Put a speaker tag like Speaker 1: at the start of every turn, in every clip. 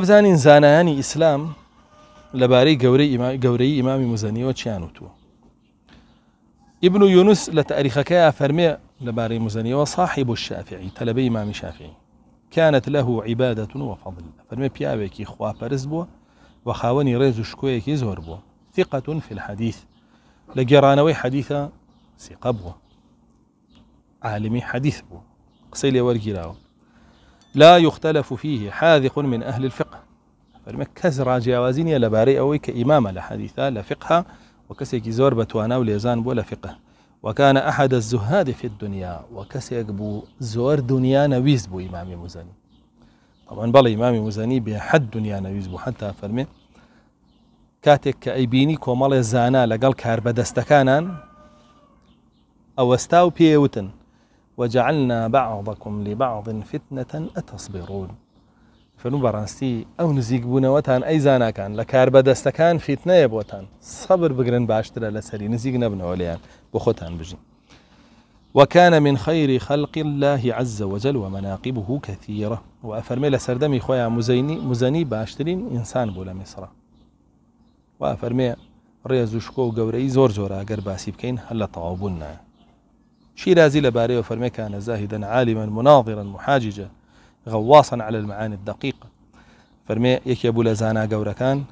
Speaker 1: با زاناني اسلام لباري غوري امام گەورەی امام مزەنیەوە و وتووە ئیبن و یونس لە تاریخەکەی فەرمێ لەبارەی و صاحب الشافعی تەلبەی امام شافعی كانت له عبادة وفضل فرمي بيابكي خوا بو وخاوني ريز شكويكي زور بو ثقة في الحديث لجرانوي حديثة ثقة بو عالمي حديث بو قصيلي ورقراوه لا يختلف فيه حاذق من أهل الفقه فرمك ڕاجیاوازی نیە لە بارەی ئەوەی کە ئیمامە لە حەدیثا لە فقها و کەسێکی فقه وكان أحد الزهاد في الدنيا وكسيك بو زور دنيا نويز بو إمام مزني طبعا بلا إمام مزني بحد دنيا نويز بو حتى فرمي كاتك كأيبيني كومالي زانا لقل كار أو استاو بيوتن وجعلنا بعضكم لبعض فتنة أتصبرون فنوبەڕاستی ئەو نزیک بوونەوەتان ئەی زاناکان لە کار بەدەستەکان فیتنەیە فتنة يبوتان صبر بقرن باشترا لسري نزيق لەیان بۆ خۆتان بژین وكان من خير خلق الله عز وجل ومناقبه كثيرة وأفرمي لسردمي خويا مزيني مزني باشترين إنسان بولا مصر وأفرمي ريزوشكو قوري زور جورا قرباسي بكين هلا طعوبنا شيرازي لباري كان زاهدا عالما مناظرا محاججا غواصا على المعاني الدقيقة فرمي يكيبو لزانا قورا كان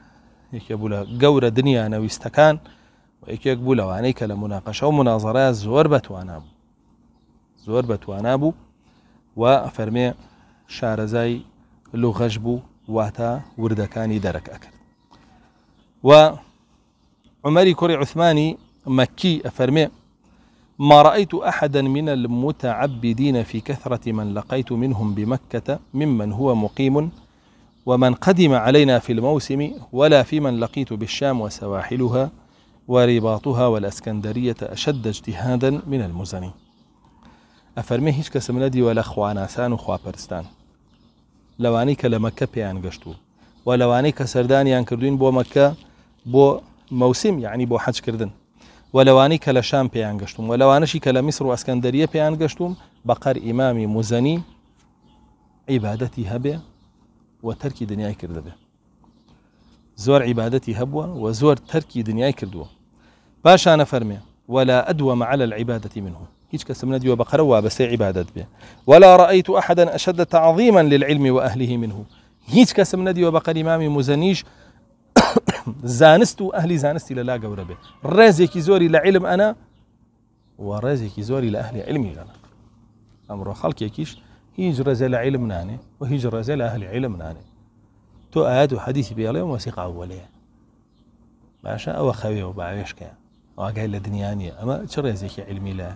Speaker 1: يكي أبو دنيا نويستكان ويكي لوانيك لمناقشة ومناظرة زور بتوانابو زور بتوانابو وفرمي شارزاي لغجبو واتا وردكاني درك دەرەک ئەکرد و عمەری کوڕی عوثمانی مەکی ما رأيت أحدا من المتعبدين في كثرة من لقيت منهم بمكة ممن هو مقيم ومن قدم علينا في الموسم ولا في من لقيت بالشام وسواحلها ورباطها والأسكندرية أشد اجتهادا من المزني أفرمي هيش كسم نەدی ولا لە خواناسان وخوا برستان لەوانەی کە بيان قشتو پێیان گەشت يان كردين بو مكة بو موسم يعني بو حج كردن ولواني كلا شام پێیان گەشتم ولواني شي كلا مصر واسكندريه و ئەسکەندریە بقر امام مزني عبادتي موزەنی وترك دنياي و زور عبادتي کردبێ وزور عیبادەتی دنياي و باش انا فرمي ولا أدوم على العبادة منه هيك كسم ندي بقرة وابس عبادت به ولا رأيت أحدا أشد تعظيما للعلم وأهله منه هيك كسم ندي بقر إمام مزنيش زانست و أهلي زانستي للا قورة به رزيكي زوري لعلم أنا ورزيكي زوري لأهلي علمي أنا أمر خلقي كيش هيج رزي لعلم ناني وهيج رزي لأهلي علم ناني تو آيات وحديث بي عليهم وسيق أولي باشا أو خوي وبعيش كان وقال لدنياني أما شرزيكي علمي لا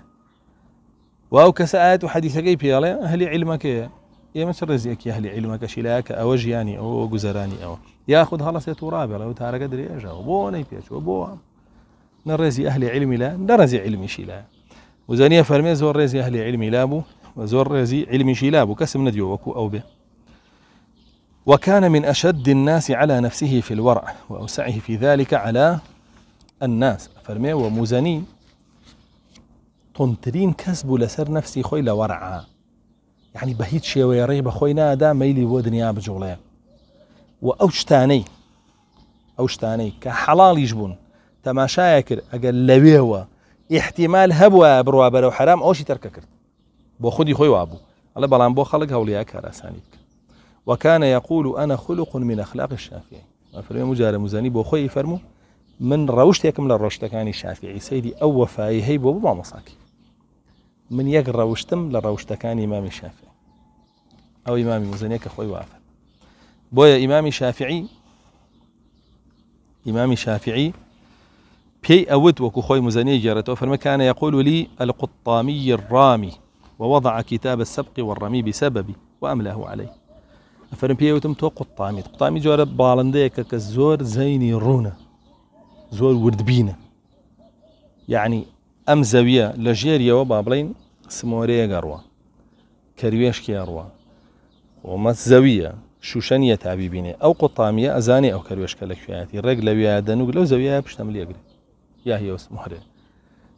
Speaker 1: وأو كسا آيات وحديث بي عليهم أهلي علمك يا چ ڕێزیەکی يا عیلمەکەشی علمك ئەوە ژیانی او گوزەرانی ئەوە یاخود هەڵەسێت و ڕابێڵە و تارەکە درێژەوە بۆ نەی پێچوە بۆ نە ڕێزی ئەهلی لا نرزي علمي علمیشی لا فرمي زور زۆر أهلي علمي لابو لا بوو علمي ڕێزی كسم لا بوو کەسم نەدیوە وكان من أشد الناس على نفسه في الورع وأوسعه في ذلك على الناس فرمي وموزني تنترين كسب لسر نفسي خوي لورعا يعني بهيت شيء شێوەیە ڕێ بەخۆی ميلي مەلی بۆ دنیا واوش ثاني اوش ثاني كحلال شتانەی کە حەڵاڵیش بوون تەماشایە کرد ئەگەر لەوێەوە احتیمال حرام ئەوشی ترككر کرد خوي وابو على وابوو بو خلق هولي خەڵک هەوڵیا وكان يقول أنا خلق من أخلاق الشافعي فرمي مجار مزاني بو خوي فرمو من من الروشتك يعني الشافعي سيدي أو وفاي هي بو ما مصاكي من يك روشتم لروشتا كان إمام الشافعي أو إمام مزنەیە کە خۆی وافر بويا إمام الشافعي إمام الشافعي بي أود خوي مزني جارته فرما كان يقول لي القطامي الرامي ووضع كتاب السبق والرمي بسببي وأملاه علي فرما بي أوتم تو قطامي قطامي جارة بالنديك كزور زيني رونا زور وردبينا يعني ئەم زەویە لە ژێریەوە با بڵین سمۆرەیە گەڕوە کەروێشکی ڕوە ومە زەویە شوشەنیە تابی بینێ ئەو قوتامیە ئەزانێ ئەو کەروێشکە لە کوێتی ڕێک لەویە دەنوک لەو زەویە پشتم لێگرێت یا هیوس مهرێ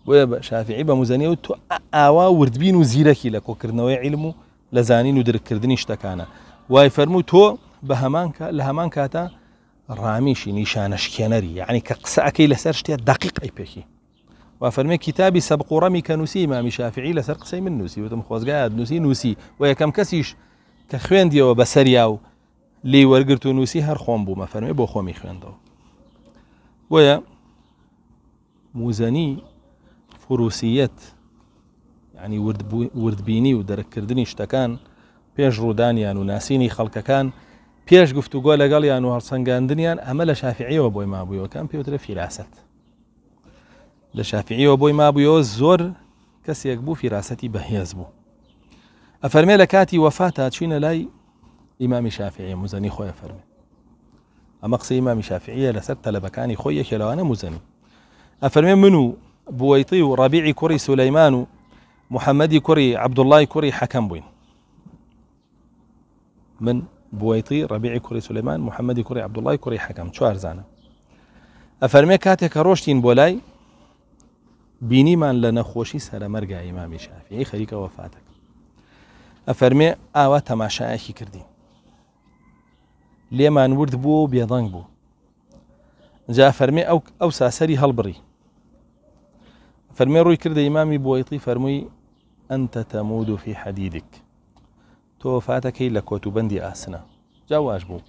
Speaker 1: بۆیە بە شافعی بە موزەنیە و تۆ ئاوا وردبین و زیرەکی لە کۆکردنەوەی علم و لە زانین و درکردنی شتەکانە وای فەرموو تۆ بە هەمان لە هەمان کاتە ڕامیشی نیشانەشکێنەری یعنی کە قسەەکەی لەسەر شتێ دقیق ئەی پێکی وا فەرمێ کتابی سەبق و ڕەمی کە نووسی مامی شافعی لەسەر قسەی من نووسی وتم خۆزگایە نووسی نووسی و یەکەم کەسیش کە خوێندیەوە بە سەریا و لی وەرگرت و نووسی هەر خۆم بوومە فەرمێ بۆ خۆمی خوێندەوە بۆیە موزەنی فروسیەت ینی وردبینی و دەرەکردنی شتەکان پێش ڕوودانیان و ناسینی خەڵکەکان پێش گفتوگۆ لەگەڵیان و هەرسەنگاندنیان ئەمە لە شافعیەوە بۆی مابوویەوەکان پێوترە فیراست لشافعي وبوي ما بو يوز زور كس يكبو في راستي بهيز بو أفرمي لكاتي وفاته تشين لاي إمام شافعي مزني خوي أفرمي أما قصي إمام شافعي لسر طلبكاني خوي كلوانا مزني أفرمي منو بويطي ربيع كوري سليمان محمد كوري عبد الله كوري حكم بوين من بويطي ربيع كوري سليمان محمد كوري عبد الله كوري حكم شو أرزانا أفرمي كاتي كروشتين بولاي بینیمان لە نەخۆشی سەرەمەرگا ئیمامی شافی خەریکە وەفاتەکە ئەفەرمێ ئاوا تەماشایەکی کردین لێمان ورد بوو و بێدەنگ بوو جا فەرمێ ئەو ئەو ساسەری هەڵبڕی فەرمێ ڕووی کردە ئیمامی بۆیتی فەرمووی ئەتە تەمود و فی حەدیدك تۆ فاتەکەی لە کۆتوبندی ئاسنە جاواش بوو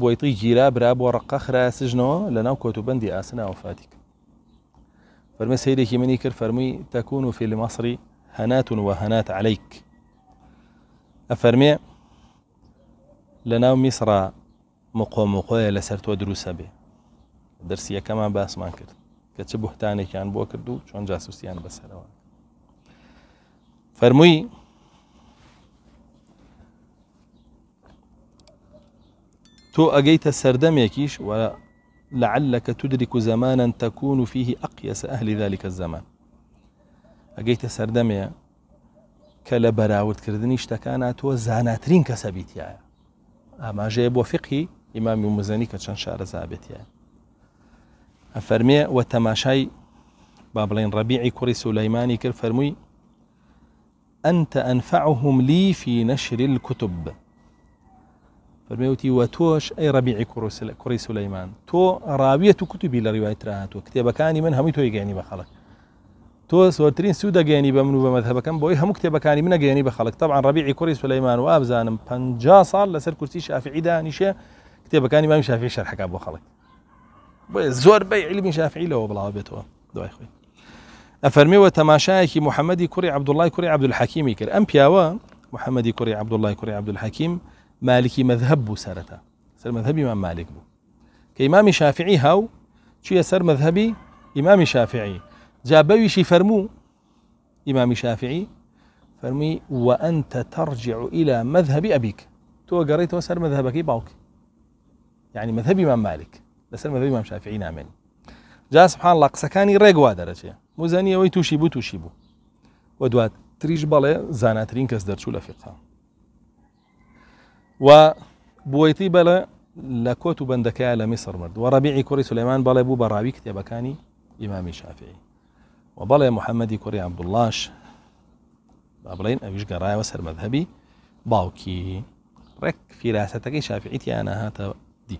Speaker 1: بۆیتی گیرا برا بۆ ڕقە خراسژنەوە لەناو کۆتوبندی ئاسنە وفاتیک فرمي سيدك من يكر فرمي تكون في المصر هنات وهنات عليك أفرمي لنا مصر مقوم مقوية لسرت ودروس به درسية كما باس ما كرت كتبه تاني كان بوكر دو شون جاسوسيان يعني بس هلوان فرمي تو اجيت سردم يكيش ولا لعلك تدرك زمانا تكون فيه أقيس أهل ذلك الزمان أجيت سەردەمەیە كلا براود كردني شتەکان وزاناترين زاناترین کەسە بیتایە ئاماژەیە بۆ فقی ئیمامی و مزەنی کە چەند شارە زابێتە ئەفەرمێ وە تەماشای با بڵێن ڕەبیعی کوڕی سولەیمانی کرد فەرمووی الكتب فرميوتي وتوش اي ربيع كوري سليمان تو راوية كتبي لرواية راهات وكتاب كاني من همي تو يعني بخلق تو سورترين سودا جاني بمنو بمذهب كم بوي هم كتاب كاني من جاني بخلق طبعا ربيع كوري سليمان وابزانم بنجا صال لسر كرسي شافعي دانيشه كتاب كاني ما شافعي شرح كاب وخلق بوي زور بي علم شافعي لو بلا بيتو دو اخوي افرمي وتماشاكي محمدي كري عبد الله كري عبد الحكيم كر ام بياوا محمدي كري عبد الله كري عبد الحكيم مالكي مذهب بو سەرەتا سر مذهبي ما مالك بو كامام شافعي هاو شو يا سر مذهبي امام شافعي جا شي فرمو امام شافعي فرمي وأنت ترجع إلى مذهب أبيك تو قريت وسر مذهبك باوك يعني مذهبي ما مالك بس مذهبي امام شافعي نعمل جا سبحان الله سكاني ڕێگوا درجه موزانی ئەوەی تووشی بوو تووشی بوو وە دوات تریش بەڵێ زاناترین کەس و بلا لكوتو لە على مصر بەندەکە وربيعي كوري سليمان و ڕبیعی کوڕی سلەیمان امام بوو بە ڕاوی کتێبەکانی ئیمامی شافعی و بەڵێ محەممەدی کوڕی عبدوڵاش بڵین ئەویش گەڕایەوە سەرمەذهبی باوکی ڕێک انا هات دي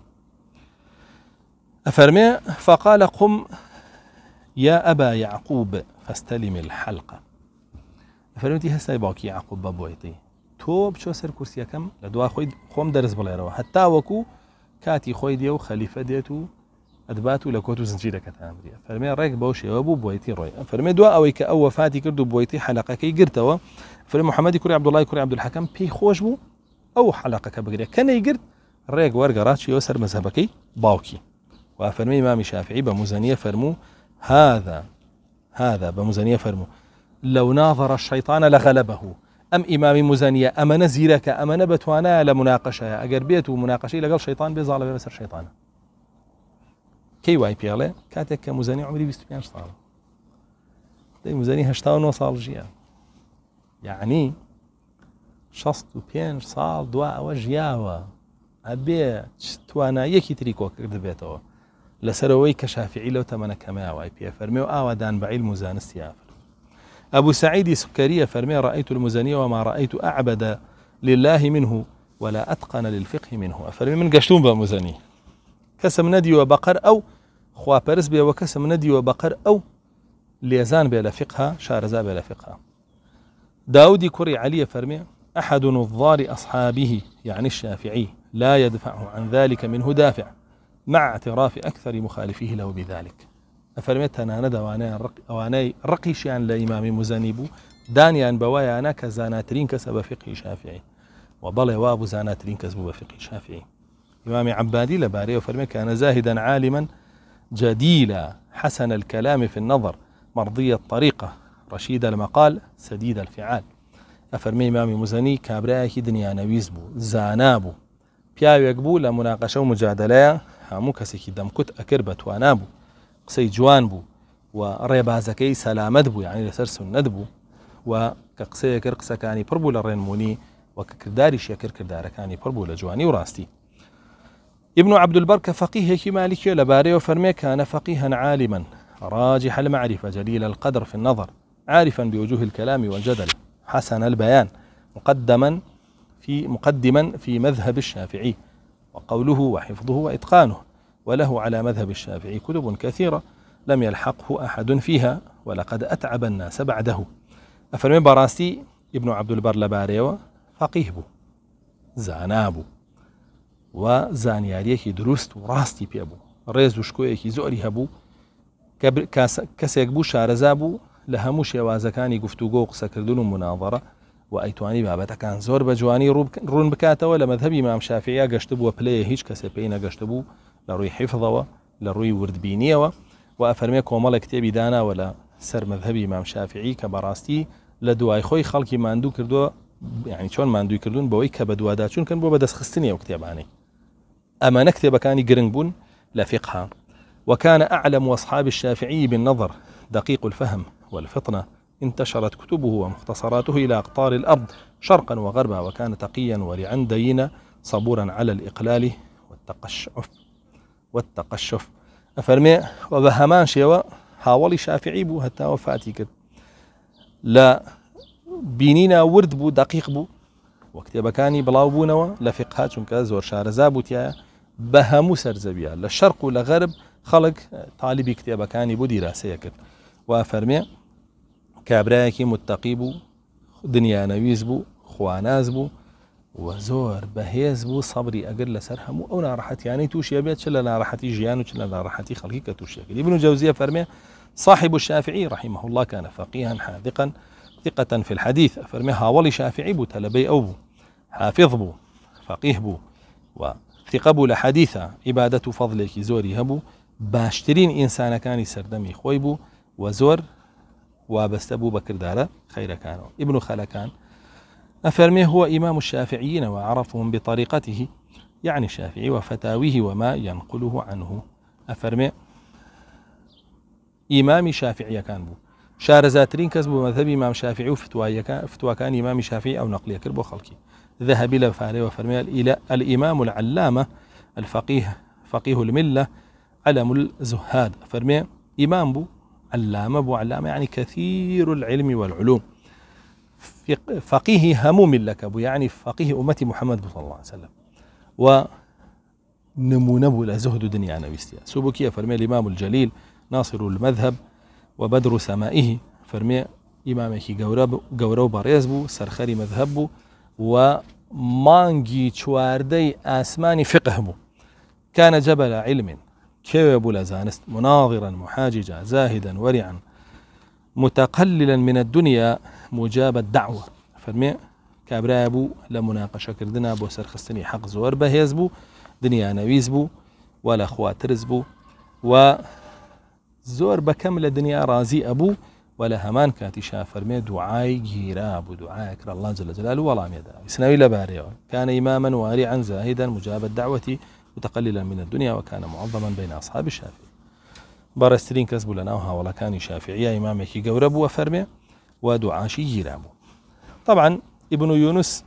Speaker 1: افرمي فقال قم يا أبا يعقوب فاستلم الحلقة فرمتي هسه باوكي يعقوب بابويتي تۆ بچۆ سەر کورسیەکەم لە دوای خۆی خۆم دەرز بڵێرەوە هەتا وەکو کاتی خۆی دێ و خەلیفە دێت و ئەدبات و لە کۆت و زنجیرەکەتان بریە فەرمێ ڕێک بەو شێوە بوو بۆیتی ڕۆی فەرمێ دو ئەوەی کە ئەو وەفاتی کرد و بۆیتی حەلقەکەی گرتەوە فەرمە محەممەدی کوری عبدوڵای کوری عبدولحەکەم پێی خۆش بوو ئەو حەلقەکە بگرێ کەنەی گرت ڕێک وەرگەڕاتشیەوە سەر مەزەبەکەی باوکی وا فەرمی مامی شافعی بە موزەنیە فەرموو هذا هذا بە موزەنیە فەرموو لەو ناظڕە شەیتانە لە غەلەبەه ام امامي مزانيه امن زيرك امن بتوانا لمناقشه اگر بيت ومناقشه قال شيطان بيزال بس شيطان كي واي بي على كاتك مزاني عمري 25 صار دي مزاني 80 وصال جيا يعني شصت وبين صال دواء وجياوة أبي توانا يكي تريكو كرد بيتو لسروي كشافعي لو تمنى ما واي بي فرميو وآوا دان بعيل مزان السيافر أبو سعيد سكرية فرمي رأيت المزني وما رأيت أعبد لله منه ولا أتقن للفقه منه أفرمي من قشتون بمزني كسم ندي وبقر أو خوا بارس بێ وكسم ندي وبقر أو ليزان لێزان بێ شارزا فقها شارەزا داودي كري علي فرمي أحد نظار أصحابه يعني الشافعي لا يدفعه عن ذلك منه دافع مع اعتراف أكثر مخالفيه له بذلك أفرميت انا أنا ئەوانەی ڕقیشیان لە ئیمامی موزەنی بوو دانیان بەوایانە کە زاناترین کەسە بە فقی شافعی و بەڵێ وا بوو زاناترین کەس بوو بە إمام عبادي لباري وفرمي كان زاهدا عالما جديلا حسن الكلام في النظر مرضي الطريقة رشيد المقال سديد الفعال أفرمي إمام مزني كابراكي دنيا نويزبو زانابو بيا يقبو لمناقشه ومجادله و مجادلەیە هەموو کەسێکی دەمکوت قسەی جوان بو و بازكي سلامت بو يعني لسر سنەت بو و کە قسەیە كاني قسەکانی پڕ بوو لە ڕێنمونی وەکە کردداری شێکرد وراستي ابن عبد البر کە فەقیهێکی لباري وفرمي كان فقيها عالما راجح المعرفة جليل القدر في النظر عارفا بوجوه الكلام والجدل حسن البيان مقدما في مقدما في مذهب الشافعي وقوله وحفظه وإتقانه وله على مذهب الشافعي كتب كثيرة لم يلحقه أحد فيها ولقد أتعب الناس بعده أفرمي براسي ابن عبد البر لباريو فقيه بو زانابو بو و زانیاریەکی دروست و ڕاستی پێبوو ڕێز و شکۆیەکی زۆری شارزابو کەسێک بوو شارەزا بوو لە هەموو شێوازەکانی گفتوگۆ و قسەکردن و مناڵڕە و ئەیتوانی بابەتەکان زۆر مام شافعي قشتبو وبليه پلەیە كسيبين قشتبو لروي حفظه لروي ورد ڕووی وأفرميك و دانا ولا سر مذهبي لە شافعي كبراستي کە خوي لە ما عندو خەڵکی يعني شون ما عندو كردون کردوون بەوەی کە بە دوواداچون کردن بۆ بەدەستخستنی ئەو کتێبانەی أما نكتب كان جرنبون لە وكان أعلم أصحاب الشافعي بالنظر دقيق الفهم والفطنة انتشرت كتبه ومختصراته إلى أقطار الأرض شرقا وغربا وكان تقيا ورعا دينا صبورا على الإقلال والتقشعف والتقشف أفرمي وبهمان شوا حاولي شافعي بو حتى وفاتي كد لا بينينا ورد بو دقيق بو وقت کتێبەکانی بلاو بو نوا لفقهات شنك زور شارزا بو تيا بهمو سرزبيا لە ولغرب خلق لە غەرب كاني بو دراسة بۆ دیراسەیە كابراكي متقيبو دنيا نويز بو خواناز بو وزور بهيز بو صبري أقل لەسەر هەموو ئەو ناڕحەتیانەی يعني تووشە بێت چ لە ناڕحەتی ژیان و چ لە ناڕحەتی خەڵکی کە تووشەکردی بن صاحب الشافعي رحمه الله كان فقيها حاذقا ثقة في الحديث فرمي هاولي شافعي بو تلبي أو بو حافظ بو فقيه بو وثقة بو لحديثة عبادة فضلك زوري هبو باشترين إنسان كان سردمي خوي بو وزور وابستبو بكر دارة خير كانوا ابن خلكان كان أفرميه هو إمام الشافعيين وعرفهم بطريقته يعني الشافعي وفتاويه وما ينقله عنه أفرمي إمام شافعي كان بو شارزاترين كسبوا مذهب إمام شافعي وفتوى فتوى كان إمام شافعي أو نقل كربو خلقي ذهب إلى فاري وفرمي إلى الإمام العلامة الفقيه فقيه الملة علم الزهاد أفرمي إمام بو علامة بو علامة يعني كثير العلم والعلوم فقيه هموم لك يعني فقيه أمتي محمد صلى الله عليه وسلم و نمونه بولا زهد دنيا نويستيا سبكية فرمي الإمام الجليل ناصر المذهب وبدر سمائه فرمي إمامك گەورە و بەڕێز سرخري مذهبو مذهب بوو و مانگی كان جبل علم كيف بولا زانست مناظرا محاججا زاهدا ورعا متقللا من الدنيا مجاب الدعوة فرمي كابرابو لمناقشة كردنا بو سرخستني حق زور بهيزبو دنيا نويزبو ولا خواترز بو و زور بكم لدنيا رازي أبو ولا همان كاتي شافر مي دعاي جيراب گیرا بوو الله جل ولا ميدا سنەوی لباري كان إماما وارعا زاهدا مجاب الدعوة متقللا من الدنيا وكان معظما بين أصحاب الشافعي بارسترين کەس لنا وها ناو هاوڵەکانی شافعیە ئیمامێکی گەورە بووە فەرمێ و دوعاشی گیرا طبعا ابن يونس یونس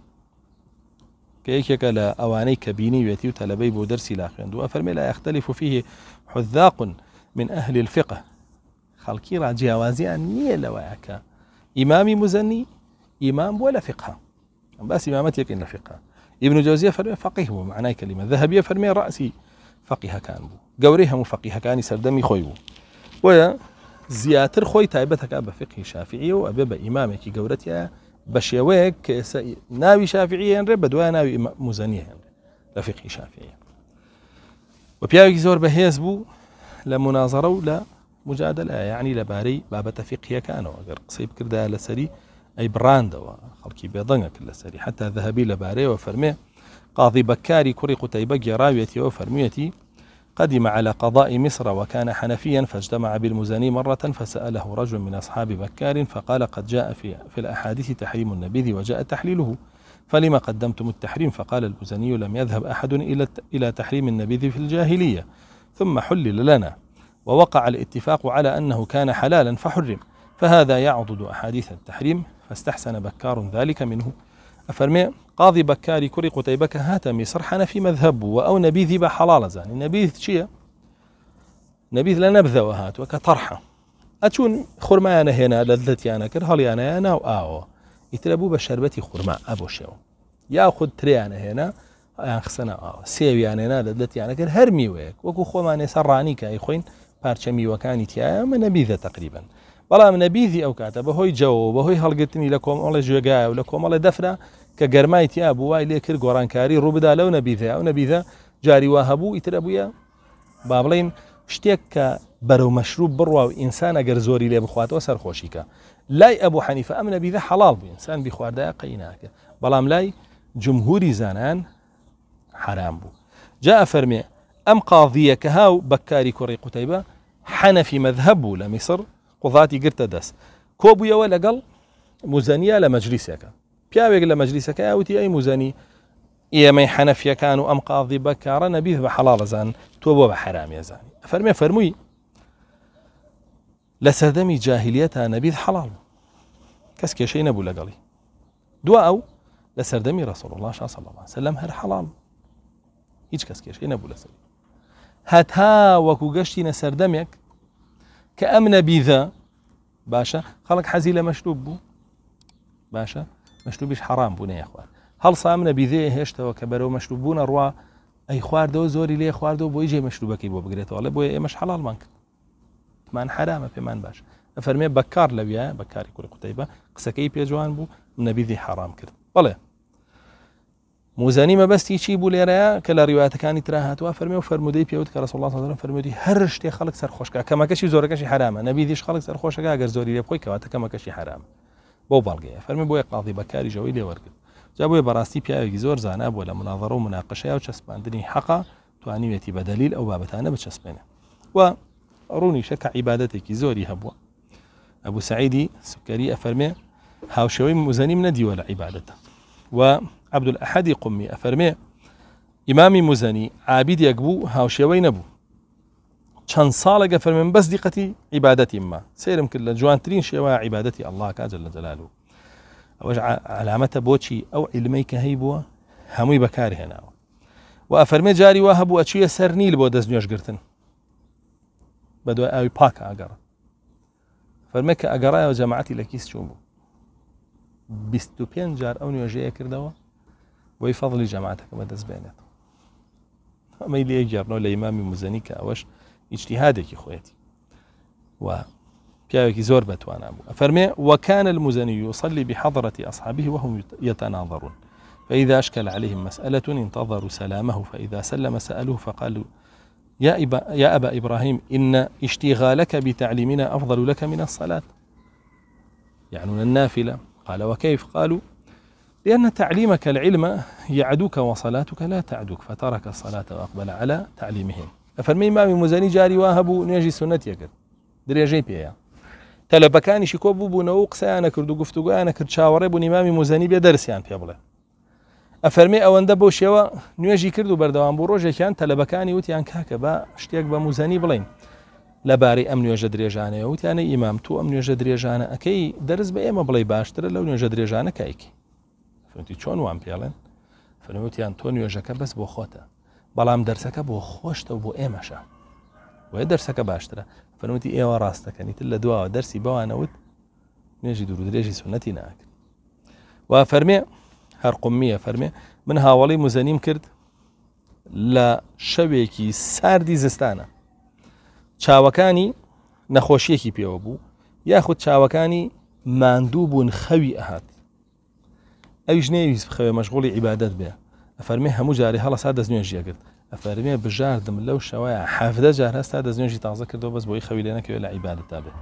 Speaker 1: پێیکێکە لە ئەوانەی کە بینی وێتی و تەلبەی بۆ دەرسی لا يختلف لا فيه حذاق من أهل الفقه خەڵکی ڕاجیاوازیان نییە لەوەیەکە ئیمامی مزەنی مزني امام ولا فقه بس باسی ئیمامەتێکین لا فقه ابن جوزية فرمي فقيه هو معناه كلمة ذهبية فرمي رأسي فقيه كان بو گەورەی هەموو فەقیهەکانی سەردەمی خۆی بوو وە زیاتر خۆی تایبەتەکە بە فقی شافعی و ئەبێ بە ئیمامێکی گەورەتە بە شێوەیەک کە ناوی شافعی هێنرێ بە دوای ناوی موزەنی هێنرێ لە فقی شافعی و پیاوێکی زۆر بەهێز بوو لە مناظرە و لە مجادل یعنی لەبارەی بابەتە فقیەکانەوە ئەگەر قسەی بکردا لەسەری ئەی براندەوە خەڵکی بێدەنگە کرد لەسەری حتا ذهبی لەبارەیەوە فەرمێ قاضی بەکاری کوڕی فەرمیەتی قدم على قضاء مصر وكان حنفيا فاجتمع بالمزني مرة فسأله رجل من أصحاب بكار فقال قد جاء في, في الأحاديث تحريم النبيذ وجاء تحليله فلما قدمتم التحريم فقال المزني لم يذهب أحد إلى إلى تحريم النبيذ في الجاهلية ثم حلل لنا ووقع الاتفاق على أنه كان حلالا فحرم فهذا يعضد أحاديث التحريم فاستحسن بكار ذلك منه فرمي قاضي بكاري كري قتيبك هاتمي حنا في مذهب واو نبيذ يبا حلال زاني نبيذ تشي نبيذ لا نبذة وهات وك طرحة اتون خرما انا هنا لذتي انا كر كرهالي انا انا او يتلبو بشربتي خرما ابو شو ياخذ تري انا هنا ان خسنا او سيو انا هنا لذتي انا كر هرمي ويك وكو خوما انا سرانيك اي خوين بارشمي وكاني تيا من نبيذة تقريبا بلا من نبيذي او كاتب هوي جو وهوي هلقتني لكم الله جوجا ولكم الله دفنه کە گەرمای تیا بوو وای لێ کرد گۆڕانکاری ڕووبدا أو نەبیێ ئەو نەبیە جاریوا هەبوو ئیترە بابلين شتيك بڵین مشروب کە بەرەو مەشروب لي و ئینسان خوشيكا لاي أبو حنيفة سەرخۆشیکە لای حلال بو إنسان نەبیە حەڵال بوو ئینسان بیخواردای قەیناکە زانان حرام بو جاء فەرمێ أم قاضية كهاو بكاري بەکاری قتيبة قوتەیبە حەنەفی مەذهب بوو لە میسر قوڵاتی گرتە ولا قل لەگەڵ لمجلسك بيابيك لما مجلسك يا وتي أي مزني يا مي حنفيا كانوا أم قاضي بكار أنا بيذ بحلال زان توبوا بحرام يا زان فرمي فرمي لسدمي جاهلية أنا بيذ حلال كسك يا شين أبو لقلي دو أو لسردمي رسول الله صلى الله عليه وسلم هر حلال إيش كسك يا شين أبو لسدمي هات ها وكو كأمن بيذا باشا خلق حزيلة مشروب باشا مەشتوبیش حرام بوونەیە خوارد هەڵسا منە بیدێ هێشتەوە کە بەرەو مەشتوب بوونە ڕوا ئەی خواردەوە زۆری لێ خواردەوە بۆی جێ مەشتوبەکەی بۆ بگرێتەوە لە بۆی ئێمەش حڵمان کردمان حرامە پێمان باش فەرمێ بەکار لەویە بەکاری کوری قوتەیبە قسەکەی پێجوان بوو نەبیدی حرام کرد بڵێ موزانی مەبەستی چی بوو لێرەیە کە لە ڕیواتەکانی ترا هاتووە فەرمی و فەرمودەی پێوت کە سڵ فەرمودی هەر شتێ خەڵک سەرخۆشکە کەمەکەشی زۆرەکەشی حرامە نەبیدیش خەڵک سەرخۆشەکە گەر زۆری لێ بخۆی کەواتە کەمەکەشی حرامە بۆ بەڵگەیە فەرمی بۆیە قاڵی بەکاری ژەوەی لێوەرگرت جا بۆیە بەڕاستی پیاوێکی زۆر زانا بووە ومناقشه او و حقا و چەسپاندنی حەقا توانیوێتی بەدەلیل ئەو بابەتانە بچەسپێنە و ڕوونی شەکە عیباەتێکی زۆری هەبووە ئەبوو سعیدی سوکەری ئەفەرمێ هاوشەوەی موزەنیم نەدیوە لە عیباەتە و عبدول ئەحدی قمی ئەفەرمێ ئیمامی موزەنی عابید یەک بوو هاوشێوەی نەبوو كان صالق فرمن بس دقتي عبادتي ما سير يمكن لجوان ترين شيء عبادتي الله كاجل جلاله وجع علامة بوشي أو علميك هيبوا همي بكاري هنا وأفرمي جاري واهب وأشي سرني لبو دز نيوش قرتن بدو أي باك أقرأ فرمك أقرأ يا لكيس شوبو بستو بين جار أو نيوش جاي ويفضل ويفضلي جماعتك بدز بينات ما يلي يجرنو لإمامي مزنيك أوش ئیشتیهادێکی خويتي و كي زور بەتوانە بوو فرمي وكان المزني يصلي بحضرة أصحابه وهم يتناظرون فإذا أشكل عليهم مسألة انتظروا سلامه فإذا سلم سألوه فقالوا يا أبا, يا أبا إبراهيم إن اشتغالك بتعليمنا أفضل لك من الصلاة يعنون النافلة قال وكيف قالوا لأن تعليمك العلم يعدوك وصلاتك لا تعدوك فترك الصلاة وأقبل على تعليمهم فەرمی مامی موزەنی جاری وا هەبوو نوێژی سنەتە کرد درێژەی پێەیە تەلەبەکانیشی کۆ بووبوونەوە و قسەیانە کرد و گفتوگویانە کرد چاوەڕێ بوونی مامی موزەنی بێ دەرسیان پێ بڵێ ئەفەرمی ئەوەندە بۆ شێوە نوێژی کرد و بەردەوام بۆ ڕۆژێکیان تەلەبەکانی وتیان کاکە بە شتێک بە موزەنی بڵین لەبارەی ئەم نوێژە درێژانەیە وتیانە ئیمام تو ئەم نوێژە درێژانە ئەەکەی دەرز بە ئێمە بڵێ باشترە لەو نوێژە درێژانە کایکی فنتی چۆن وان پێڵێن فنوتیان تۆ نوێژەکە بەس بۆ خۆتە بەڵام دەرسەکە بۆ خۆشتە بۆ ئێمەشە وە دەرسەکە باشترە فەرموتی ئێوە ڕاستەکەنیتر لە دواوە دەرسی بەوانەوت نێژی دوودرێژی سونەتی ناکرد وا فەرمێ هەر قوممیە فەرمێ من هاوڵی موزەنیم کرد لە شەوێکی ساردی زستانە چاوەکانی نەخۆشیەکی پێوە بوو یاخود چاوەکانی ماندوو بوون خەوی ئەهات ئەویش نەویست بخەوێ مەشغڵی عیبادت بێ ئەفەرمی هەموو جاری هەڵسا دەستنوێژیەگرت ئەفەرمێ بژاردم لەو شەوەیە حافدە جار هەستا دەستنوێژی تازە کردەوە بەس بۆی خەوی لێنەکەوێت لە عیباەتا بێت